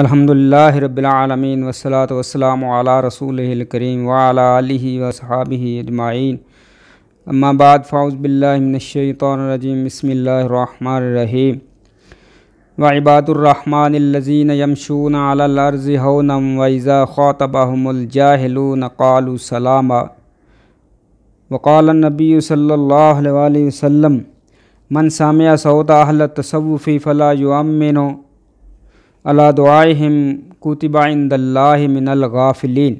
अल्हम्दुलिल्लाह रब्बिलआलमीन वस्सलातु वस्सलाम अला रसूलिल करीम व अला अजमाइन अम्मा बाद फ़ाउज़ बिल्लाहि मिनश्शैतानिर्रजीम बिस्मिल्लाहिर्रहमानिर्रहीम व इबादुर्रहमानिल्लज़ीन यमशून अलल अर्ज़ि हौनम क़ालू सलामा वक़ाल नबी सल्लल्लाहु मन सामिया सौदा अहल तसव्वुफ़ी फ़ला युअम्मिनु अला दुआम कुतबाइंदल्लामिनगाफ़िलिन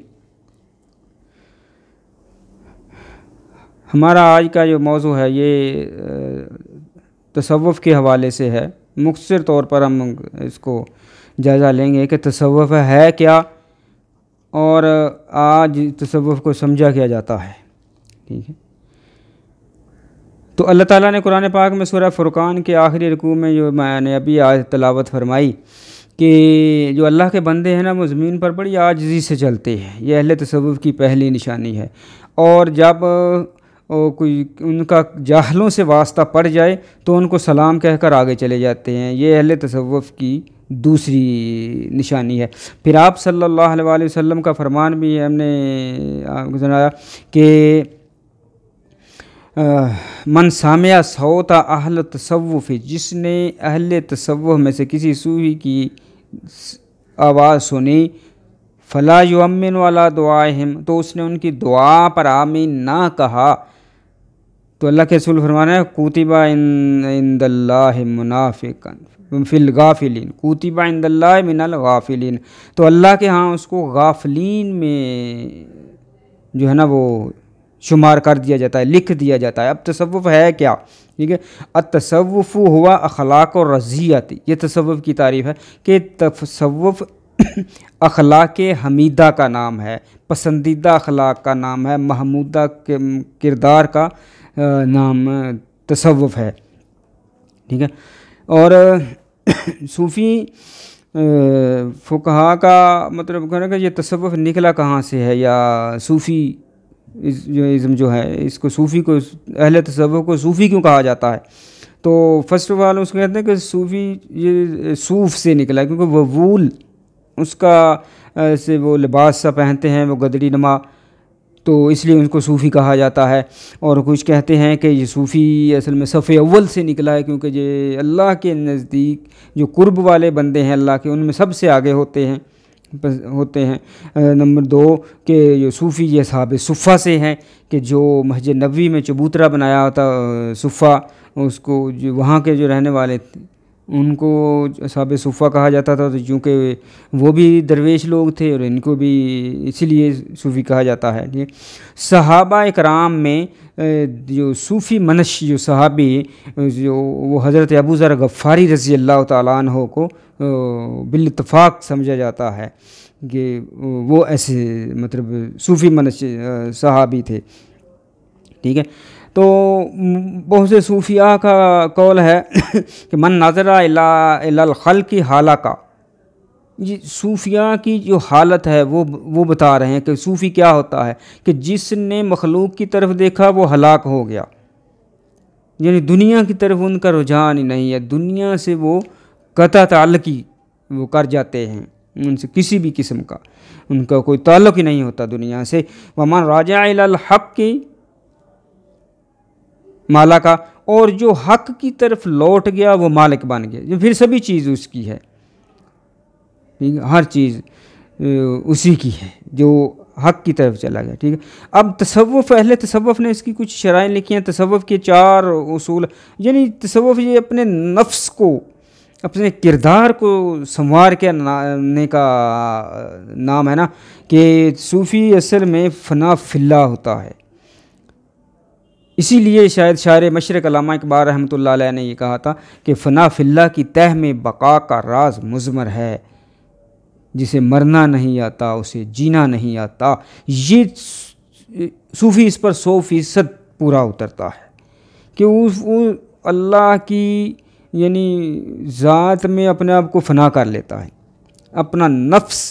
हमारा आज का जो मौजू है ये तसवुफ़ के हवाले से है मुख्तर तौर पर हम इसको जायज़ा लेंगे कि तसवुफ़ है क्या और आज तसवुफ़ को समझा क्या जाता है ठीक है तो अल्लाह ताला ने कुरान पाक में सूरह फुरकान के आखिरी रकू में जो मैंने अभी आज तलावत फरमाई कि जो अल्लाह के बंदे हैं ना वो ज़मीन पर बड़ी आजजी से चलते हैं यह अहल तसवुफ़ की पहली निशानी है और जब कोई उनका जाहलों से वास्ता पड़ जाए तो उनको सलाम कहकर आगे चले जाते हैं ये अहल तसवुफ़ की दूसरी निशानी है फिर आप सल्लल्लाहु अलैहि वसल्लम का फरमान भी हमने सुनाया कि मन सामिया सौता अहल तसवुफ़ जिसने अहल तसवुफ़ में से किसी सूही की आवाज़ सुनी फ़ला युमिन वाला दुआ हिम तो उसने उनकी दुआ पर आमीन ना कहा तो अल्लाह के रसूल फरमाना है इन इंदल्ला मुनाफिकन फिल गाफिलीन कुतिबा इंदल्ला मिनल गाफिलीन तो अल्लाह के हाँ उसको गाफिलीन में जो है ना वो शुमार कर दिया जाता है लिख दिया जाता है अब तसव्वुफ़ है क्या ठीक है अतसवफ़ हुआ अखलाक और रज़ियाती ये तसवफ़ की तारीफ़ है कि तसवफ़ अखलाक हमीदा का नाम है पसंदीदा अखलाक का नाम है महमूदा के किरदार का नाम तसवफ़ है ठीक है और सूफ़ी फ़ुकहा का मतलब कहना कि ये तसवफ़ निकला कहाँ से है या सूफ़ी इस जो इज़म जो है इसको सूफ़ी को अहल तसवुर को सूफ़ी क्यों कहा जाता है तो फर्स्ट ऑफ ऑल उसको कहते हैं कि सूफ़ी ये सूफ़ से निकला क्योंकि वूल उसका से वो लिबास सा पहनते हैं वो गदरी नमा तो इसलिए उनको सूफ़ी कहा जाता है और कुछ कहते हैं कि ये सूफ़ी असल में सफ़े अव्वल से निकला है क्योंकि ये अल्लाह के नज़दीक जो कुर्ब वाले बंदे हैं अल्लाह के उनमें सबसे आगे होते हैं होते हैं नंबर दो के जो सूफ़ी ये साहब सुफ़ा से हैं कि जो मस्जिद नबी में चबूतरा बनाया होता सुफ़ा उसको जो वहाँ के जो रहने वाले थे उनको साहब सूफ़ा कहा जाता था तो चूँकि वो भी दरवेश लोग थे और इनको भी इसीलिए सूफ़ी कहा जाता है ठीक सहाबा कराम में जो सूफ़ी मनश जो सहाबी जो वो हज़रत अबू ज़र गफ़ारी रज़ी अल्लाह ताली को बिलतफाक समझा जाता है कि वो ऐसे मतलब सूफ़ी मनस साहबी थे ठीक है तो बहुत से सूफिया का कौल है कि मन नाजरा अलाखल की हाला का जी सूफिया की जो हालत है वो वो बता रहे हैं कि सूफ़ी क्या होता है कि जिसने मखलूक की तरफ देखा वो हलाक हो गया यानी दुनिया की तरफ उनका रुझान ही नहीं है दुनिया से वो कता की वो कर जाते हैं उनसे किसी भी किस्म का उनका कोई ताल्लुक ही नहीं होता दुनिया से वमान राजा हक की माला का और जो हक की तरफ लौट गया वो मालिक बन गया जो फिर सभी चीज़ उसकी है ठीक है हर चीज़ उसी की है जो हक की तरफ चला गया ठीक है अब तसवुफ़ अहले तसवुफ़ ने इसकी कुछ शराय लिखी हैं तसवुफ़ के चार उसूल यानी तसवुफ़ ये अपने नफ्स को अपने किरदार को संवार के लाने का नाम है ना कि सूफ़ी असल में फ़ना फिल्ला होता है इसीलिए शायद शायर मशरक अलामा इकबार रहमत ने यह कहा था कि फ़ना फिल्ला की तह में बका का राज मुजमर है जिसे मरना नहीं आता उसे जीना नहीं आता ये सूफ़ी इस पर सौ फ़ीसद पूरा उतरता है कि उस, उस अल्लाह की यानी ज़ात में अपने आप को फना कर लेता है अपना नफ्स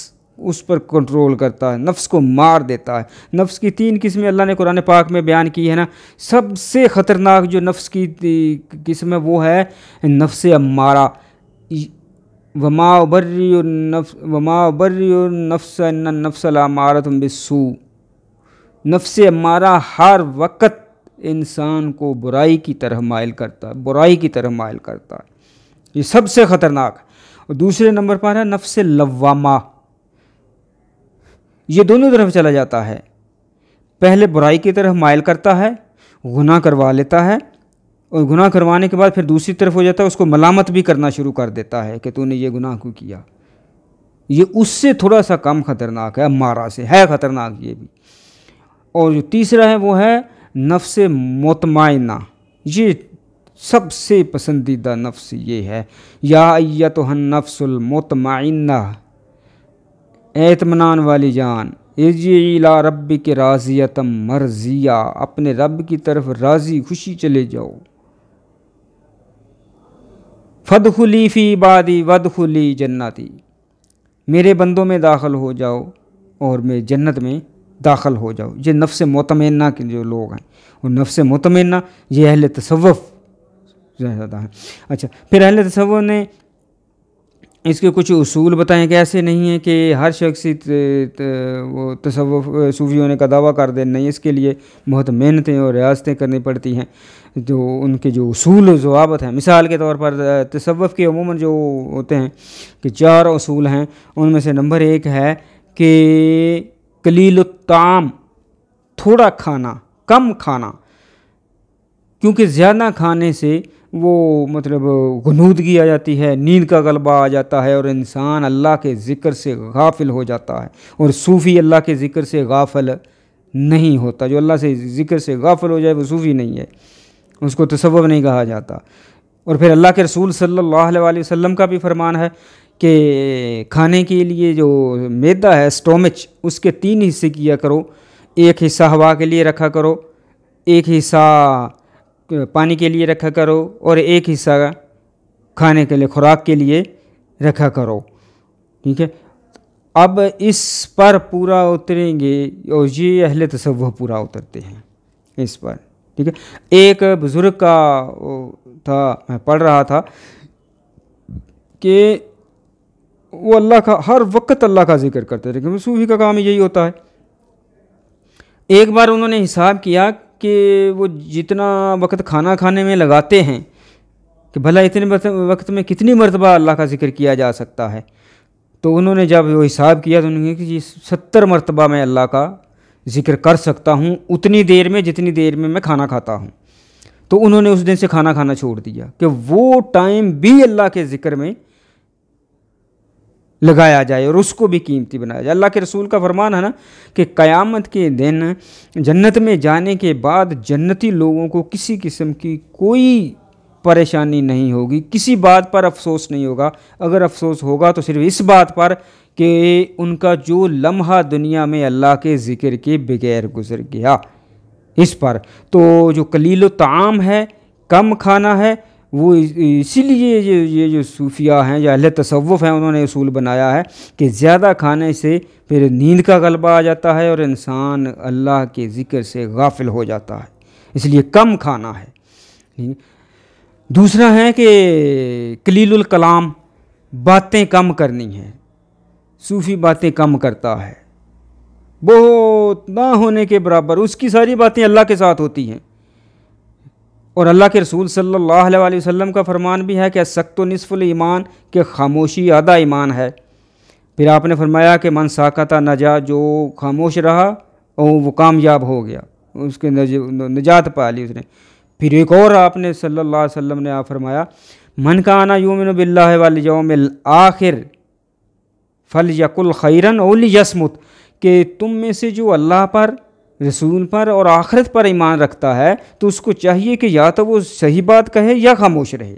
उस पर कंट्रोल करता है नफ्स को मार देता है नफ्स की तीन किस्में अल्लाह ने कुरान पाक में बयान की है ना सबसे ख़तरनाक जो नफ्स की किस्म है वो है नफ्स अमारा वमा बर्री नफ्स वमा बर्री नफ्स नफ्स तुम बिसू नफ्स अम्मारा हर वक्त इंसान को बुराई की तरह मायल करता है बुराई की तरह मायल करता है ये सबसे ख़तरनाक है और दूसरे नंबर पर है नफ्स लवामा ये दोनों तरफ चला जाता है पहले बुराई की तरह मायल करता है गुनाह करवा लेता है और गुनाह करवाने के बाद फिर दूसरी तरफ हो जाता है उसको मलामत भी करना शुरू कर देता है कि तूने ये गुनाह क्यों किया ये उससे थोड़ा सा कम ख़तरनाक है मारा से है ख़तरनाक ये भी और जो तीसरा है वो है नफ्स मतमाइना ये सबसे पसंदीदा नफ्स ये है या अय्या तो नफ्सुलमतमाइना एतमनान वाली जान एजीला रब के राजियतम मर्जिया अपने रब की तरफ राज़ी खुशी चले जाओ फद फदखुली फ़ी बादी खुली जन्नती मेरे बंदों में दाखिल हो जाओ और मैं जन्नत में दाखिल हो जाओ ये नफ्स मतमन्ना के जो लोग हैं और नफ्स मतमन्ना ये अहल तसवफ़ ज़्यादा है अच्छा फिर अहल तसवफ़ ने इसके कुछ असूल बताएं कि ऐसे नहीं है कि हर शख्स वो तसवफ सूफियों ने का दावा कर दे नहीं इसके लिए बहुत मेहनतें और रियाजतें करनी पड़ती हैं जो उनके जो असूल जवाबत हैं मिसाल के तौर पर तसवफ़ के अमूमन जो होते हैं कि चार असूल हैं उनमें से नंबर एक है कि कलीलुत्ताम थोड़ा खाना कम खाना क्योंकि ज़्यादा खाने से वो मतलब गनूदगी आ जाती है नींद का गलबा आ जाता है और इंसान अल्लाह के ज़िक्र से गाफिल हो जाता है और सूफ़ी अल्लाह के ज़िक्र से गाफिल नहीं होता जो अल्लाह से ज़िक्र से गाफिल हो जाए वो सूफ़ी नहीं है उसको तसव्वुर नहीं कहा जाता और फिर अल्लाह के रसूल सल्लल्लाहु अलैहि वसल्लम का भी फरमान है के खाने के लिए जो मैदा है स्टोमिच उसके तीन हिस्से किया करो एक हिस्सा हवा के लिए रखा करो एक हिस्सा पानी के लिए रखा करो और एक हिस्सा खाने के लिए खुराक के लिए रखा करो ठीक है अब इस पर पूरा उतरेंगे और ये अहले तसव्व पूरा उतरते हैं इस पर ठीक है एक बुज़ुर्ग का था मैं पढ़ रहा था कि वो अल्लाह का हर वक्त अल्लाह का जिक्र करते थे क्योंकि सूफी का काम यही होता है एक बार उन्होंने हिसाब किया कि वो जितना वक्त खाना खाने में लगाते हैं कि भला इतने वक्त में कितनी मरतबा अल्लाह का जिक्र किया जा सकता है तो उन्होंने जब वो हिसाब किया तो उन्होंने कहा कि सत्तर मरतबा मैं अल्लाह का जिक्र कर सकता हूँ उतनी देर में जितनी देर में मैं खाना खाता हूँ तो उन्होंने उस दिन से खाना खाना छोड़ दिया कि वो टाइम भी अल्लाह के ज़िक्र में लगाया जाए और उसको भी कीमती बनाया जाए अल्लाह के रसूल का फरमान है ना कि क़यामत के दिन जन्नत में जाने के बाद जन्नती लोगों को किसी किस्म की कोई परेशानी नहीं होगी किसी बात पर अफसोस नहीं होगा अगर अफसोस होगा तो सिर्फ इस बात पर कि उनका जो लम्हा दुनिया में अल्लाह के ज़िक्र के बगैर गुजर गया इस पर तो जो कलील ताम है कम खाना है वो इसीलिए ये ये जो सूफिया हैं या अहल तसव्वुफ़ हैं उन्होंने असूल बनाया है कि ज़्यादा खाने से फिर नींद का गलबा आ जाता है और इंसान अल्लाह के ज़िक्र से गाफिल हो जाता है इसलिए कम खाना है दूसरा है कि कलील कलाम बातें कम करनी हैं सूफ़ी बातें कम करता है बहुत ना होने के बराबर उसकी सारी बातें अल्लाह के साथ होती हैं और अल्लाह के रसूल सल्लल्लाहु अलैहि वसल्लम का फरमान भी है कि सख्त नसफ़ुल ईमान के खामोशी आधा ईमान है फिर आपने फरमाया कि मन साकता नजा जो खामोश रहा और वो कामयाब हो गया उसके नज, नजात पा ली उसने फिर एक और आपने सल्लल्लाहु अलैहि वसल्लम ने आप फरमाया मन का आना यूमिन बिल्ला वाली जौम आखिर फल यकुल खैरन ओली यसमुत कि तुम में से जो अल्लाह पर रसूल पर और आखिरत पर ईमान रखता है तो उसको चाहिए कि या तो वो सही बात कहे या खामोश रहे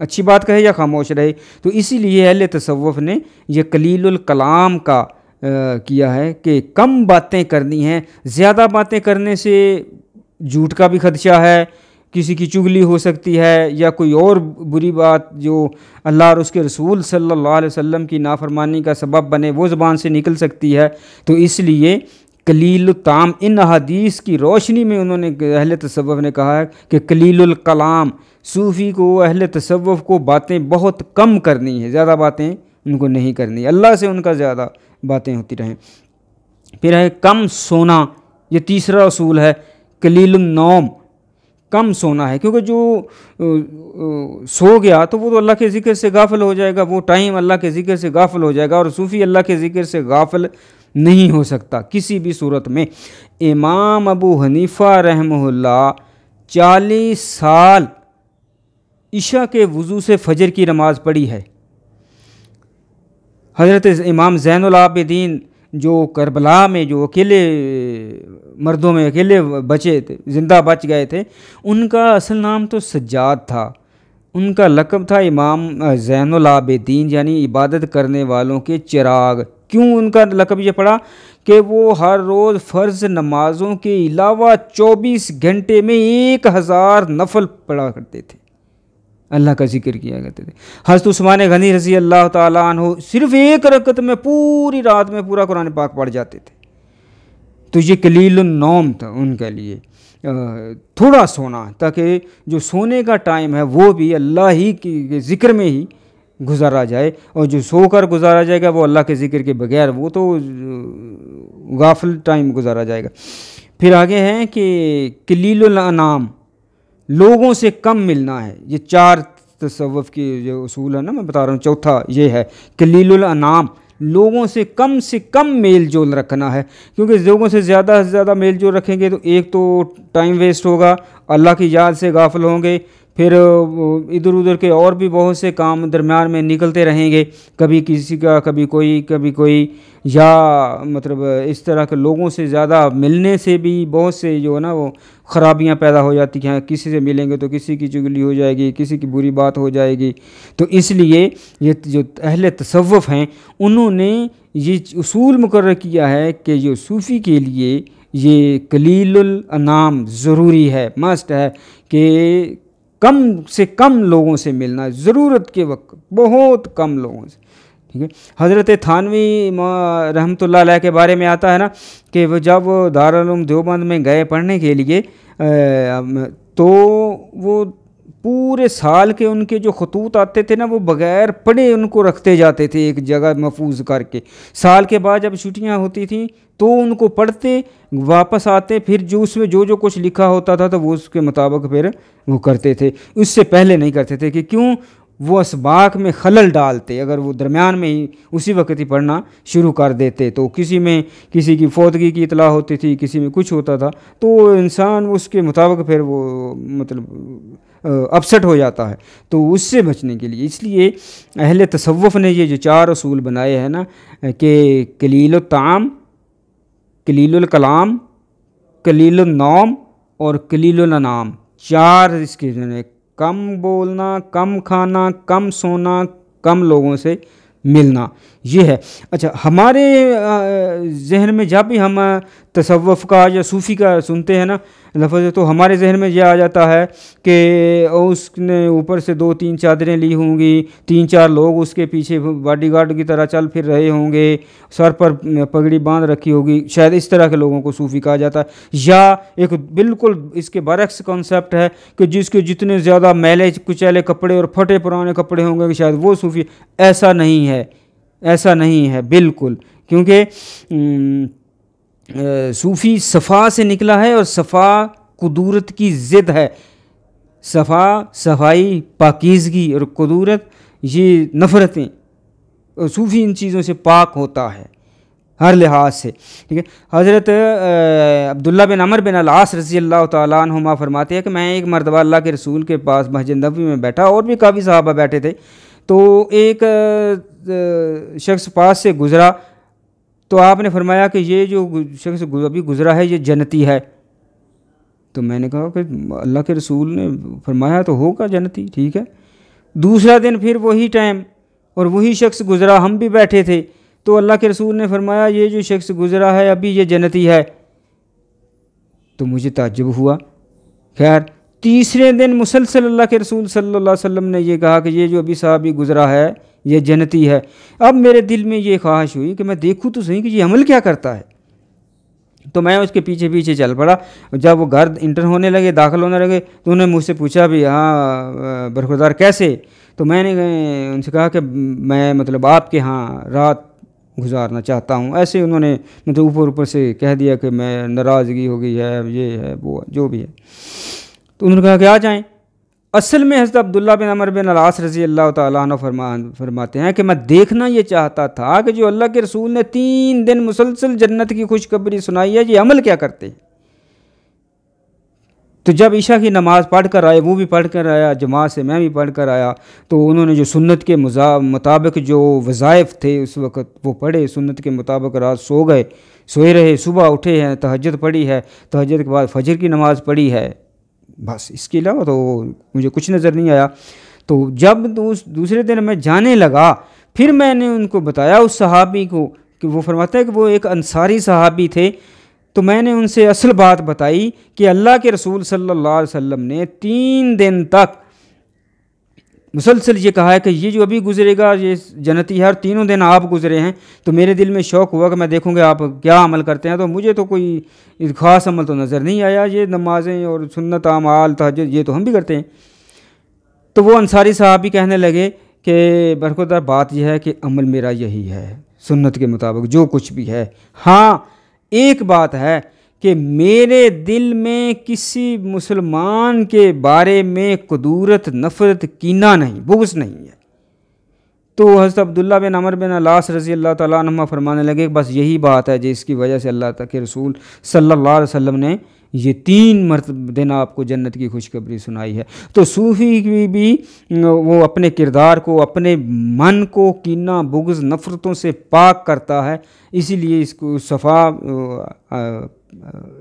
अच्छी बात कहे या खामोश रहे तो इसीलिए अहल तसवफ़ ने यह कलील कलाम का आ, किया है कि कम बातें करनी हैं ज़्यादा बातें करने से झूठ का भी खदशा है किसी की चुगली हो सकती है या कोई और बुरी बात जो अल्लाह और उसके रसूल सल्लल्लाहु अलैहि वसल्लम की नाफरमानी का सबब बने वो ज़बान से निकल सकती है तो इसलिए कलील इन हदीस की रोशनी में उन्होंने अहल तसव्वुफ़ ने कहा है कि कलील कलाम सूफ़ी को अहल तसव्वुफ़ को बातें बहुत कम करनी है ज़्यादा बातें उनको नहीं करनी अल्लाह से उनका ज़्यादा बातें होती रहें फिर है कम सोना ये तीसरा असूल है कलील नौम कम सोना है क्योंकि जो सो गया तो वो तो अल्लाह के ज़िक्र से गाफिल हो जाएगा वो टाइम अल्लाह के ज़िक्र से गाफिल हो जाएगा और सूफ़ी अल्लाह के ज़िक्र से गाफिल नहीं हो सकता किसी भी सूरत में इमाम अबू हनीफ़ा रहमहुल्ला चालीस साल ईशा के वज़ू से फजर की नमाज़ पढ़ी है हज़रत इमाम ज़ैनआबिदीन जो करबला में जो अकेले मर्दों में अकेले बचे थे ज़िंदा बच गए थे उनका असल नाम तो सज्जाद था उनका लकब था इमाम ज़ैनआबिदीन यानी इबादत करने वालों के चिराग क्यों उनका लकब ये पड़ा कि वो हर रोज़ फ़र्ज़ नमाज़ों के अलावा चौबीस घंटे में एक हज़ार नफल पढ़ा करते थे अल्लाह का जिक्र किया करते थे हज़त उस्मान गनी रजी अल्लाह हो सिर्फ एक रकत में पूरी रात में पूरा कुरान पाक पढ़ जाते थे तो ये कलील नॉम था उनके लिए थोड़ा सोना ताकि जो सोने का टाइम है वो भी अल्लाह ही के ज़िक्र में ही गुजारा जाए और जो सोकर गुजारा जाएगा वो अल्लाह के ज़िक्र के बगैर वो तो गाफिल टाइम गुजारा जाएगा फिर आगे हैं कि कलील लोगों से कम मिलना है ये चार तसवफ़ के जो असूल है ना मैं बता रहा हूँ चौथा ये है कलील लोगों से कम से कम मेल जोल रखना है क्योंकि लोगों से ज़्यादा से ज़्यादा मेल जोल रखेंगे तो एक तो टाइम वेस्ट होगा अल्लाह की याद से गाफिल होंगे फिर इधर उधर के और भी बहुत से काम दरमियान में निकलते रहेंगे कभी किसी का कभी कोई कभी कोई या मतलब इस तरह के लोगों से ज़्यादा मिलने से भी बहुत से जो है ना वो ख़राबियाँ पैदा हो जाती हैं किसी से मिलेंगे तो किसी की चुगली हो जाएगी किसी की बुरी बात हो जाएगी तो इसलिए ये जो अहल तसवफ़ हैं उन्होंने ये असूल मुकर किया है कि जो सूफ़ी के लिए ये कलीलुल अनाम ज़रूरी है मस्ट है कि कम से कम लोगों से मिलना ज़रूरत के वक्त बहुत कम लोगों से ठीक है हज़रत थानवी रहमत ला के बारे में आता है ना कि वो जब दारुल देवबंद में गए पढ़ने के लिए तो वो पूरे साल के उनके जो खतूत आते थे ना वो बग़ैर पढ़े उनको रखते जाते थे एक जगह महफूज करके साल के बाद जब छुट्टियाँ होती थी तो उनको पढ़ते वापस आते फिर जो उसमें जो जो कुछ लिखा होता था तो वो उसके मुताबिक फिर वो करते थे उससे पहले नहीं करते थे कि क्यों वो इसबाक में खलल डालते अगर वो दरमियान में ही उसी वक्त ही पढ़ना शुरू कर देते तो किसी में किसी की फौतगी की इतला होती थी किसी में कुछ होता था तो इंसान उसके मुताबिक फिर वो मतलब अपसेट हो जाता है तो उससे बचने के लिए इसलिए अहल तसवफ़ ने ये जो चार असूल बनाए हैं ना कि कलील ताम कलील कलाम कलील नाम और कलील नाम चार इसके कम बोलना कम खाना कम सोना कम लोगों से मिलना ये है अच्छा हमारे जहन में जब भी हम तसवफ़ का या सूफ़ी का सुनते हैं ना लफज तो हमारे जहन में यह आ जाता है कि उसने ऊपर से दो तीन चादरें ली होंगी तीन चार लोग उसके पीछे बॉडीगार्ड की तरह चल फिर रहे होंगे सर पर पगड़ी बांध रखी होगी शायद इस तरह के लोगों को सूफ़ी कहा जाता है या एक बिल्कुल इसके बरक्स कॉन्सेप्ट है कि जिसके जितने ज़्यादा मैले कुचैले कपड़े और फटे पुराने कपड़े होंगे कि शायद वो सूफ़ी ऐसा नहीं है ऐसा नहीं है बिल्कुल क्योंकि सूफ़ी सफ़ा से निकला है और सफ़ा कदूरत की ज़िद है सफ़ा सफाई पाकिजगी और कदूरत ये नफ़रतें और सूफ़ी इन चीज़ों से पाक होता है हर लिहाज से ठीक है हज़रत अब्दुल्ला बिन अमर बिन अलास रजी अल्लाह तुमा फरमाते हैं कि मैं एक मरतबा अल्लाह के रसूल के पास मस्जिद नबी में बैठा और भी काफ़ी साहबा बैठे थे तो एक शख्स पास से गुज़रा तो आपने फरमाया कि ये जो शख्स अभी गुज़रा है ये जन्नती है तो मैंने कहा कि अल्लाह के रसूल ने फरमाया तो होगा जन्नती ठीक है दूसरा दिन फिर वही टाइम और वही शख्स गुज़रा हम भी बैठे थे तो अल्लाह के रसूल ने फरमाया ये जो शख्स गुज़रा है अभी ये जन्नती है तो मुझे ताज्जुब हुआ खैर तीसरे दिन मुसलसल अल्लाह के रसूल सल्लल्लाहु अलैहि वसल्लम ने यह कहा कि ये जो अभी साहबी गुज़रा है ये जन्नती है अब मेरे दिल में ये ख्वाहिश हुई कि मैं देखूँ तो सही कि ये अमल क्या करता है तो मैं उसके पीछे पीछे चल पड़ा जब वो घर इंटर होने लगे दाखिल होने लगे तो उन्होंने मुझसे पूछा भी हाँ बरखुदार कैसे तो मैंने उनसे कहा कि मैं मतलब आपके यहाँ रात गुजारना चाहता हूँ ऐसे उन्होंने मतलब ऊपर ऊपर से कह दिया कि मैं नाराज़गी हो गई है ये है वो जो भी है तो उन्होंने कहा कि आ जाएँ असल में हज़रत अब्दुल्ला बिन अमर बिन अलास रज़ी अल्लाह तरमा फरमाते हैं कि मैं देखना ये चाहता था कि जो अल्लाह के रसूल ने तीन दिन मुसलसल जन्नत की खुशखबरी सुनाई है ये अमल क्या करते हैं तो जब ईशा की नमाज़ पढ़ कर आए वो भी पढ़ कर आया जमात से मैं भी पढ़ कर आया तो उन्होंने जो सुन्नत के मुताबिक जो वजायफ़ थे उस वक़्त वो पढ़े सुन्नत के मुताबिक रात सो गए सोए रहे सुबह उठे हैं तहजद पढ़ी है तहजद के बाद फजर की नमाज़ पढ़ी है बस इसके अलावा तो मुझे कुछ नज़र नहीं आया तो जब उस दूसरे दिन मैं जाने लगा फिर मैंने उनको बताया उस सहाबी को कि वो फरमाता है कि वो एक अंसारी सहाबी थे तो मैंने उनसे असल बात बताई कि अल्लाह के रसूल सल्लल्लाहु अलैहि वसल्लम ने तीन दिन तक मुसलसल ये कहा है कि ये जो अभी गुजरेगा ये जनती हर तीनों दिन आप गुजरे हैं तो मेरे दिल में शौक़ हुआ कि मैं देखूँगा आप क्या अमल करते हैं तो मुझे तो कोई ख़ास अमल तो नज़र नहीं आया ये नमाज़ें और सुन्नत आमाल तहज ये तो हम भी करते हैं तो वो अंसारी साहब भी कहने लगे कि बरखुदार बात यह है कि अमल मेरा यही है सुन्नत के मुताबिक जो कुछ भी है हाँ एक बात है कि मेरे दिल में किसी मुसलमान के बारे में कदूरत नफ़रत कीना नहीं बुगस नहीं है तो हज़रत अब्दुल्ला बिन अमर बिन अलास रज़ी अल्लाह तमा फरमाने लगे बस यही बात है जिसकी वजह से अल्लाह के रसूल सल्लल्लाहु अलैहि वसल्लम ने ये तीन मरतब दिन आपको जन्नत की खुशखबरी सुनाई है तो सूफ़ी भी, भी वो अपने किरदार को अपने मन को कीना बुगज़ नफ़रतों से पाक करता है इसीलिए इसको सफ़ा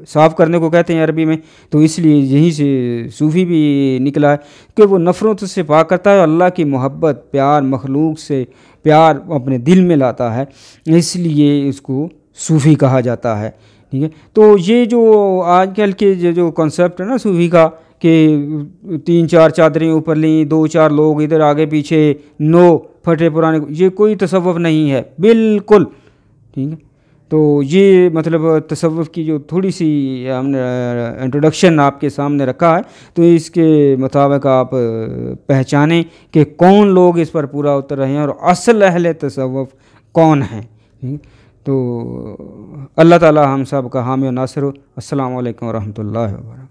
साफ़ करने को कहते हैं अरबी में तो इसलिए यहीं से सूफ़ी भी निकला है कि वो नफ़रत से पा करता है अल्लाह की मोहब्बत प्यार मखलूक से प्यार अपने दिल में लाता है इसलिए इसको सूफ़ी कहा जाता है ठीक है तो ये जो आजकल के जो जो कॉन्सेप्ट है ना सूफ़ी का कि तीन चार चादरें ऊपर ली दो चार लोग इधर आगे पीछे नो फटे पुराने ये कोई तसव्वुफ़ नहीं है बिल्कुल ठीक है तो ये मतलब तसव्वुफ़ की जो थोड़ी सी हमने इंट्रोडक्शन आपके सामने रखा है तो इसके मुताबिक आप पहचानें कि कौन लोग इस पर पूरा उतर रहे हैं और असल अहल तसव्वुफ़ कौन हैं तो अल्लाह ताला हम सब का हामी नासर असल वरहमल वर्क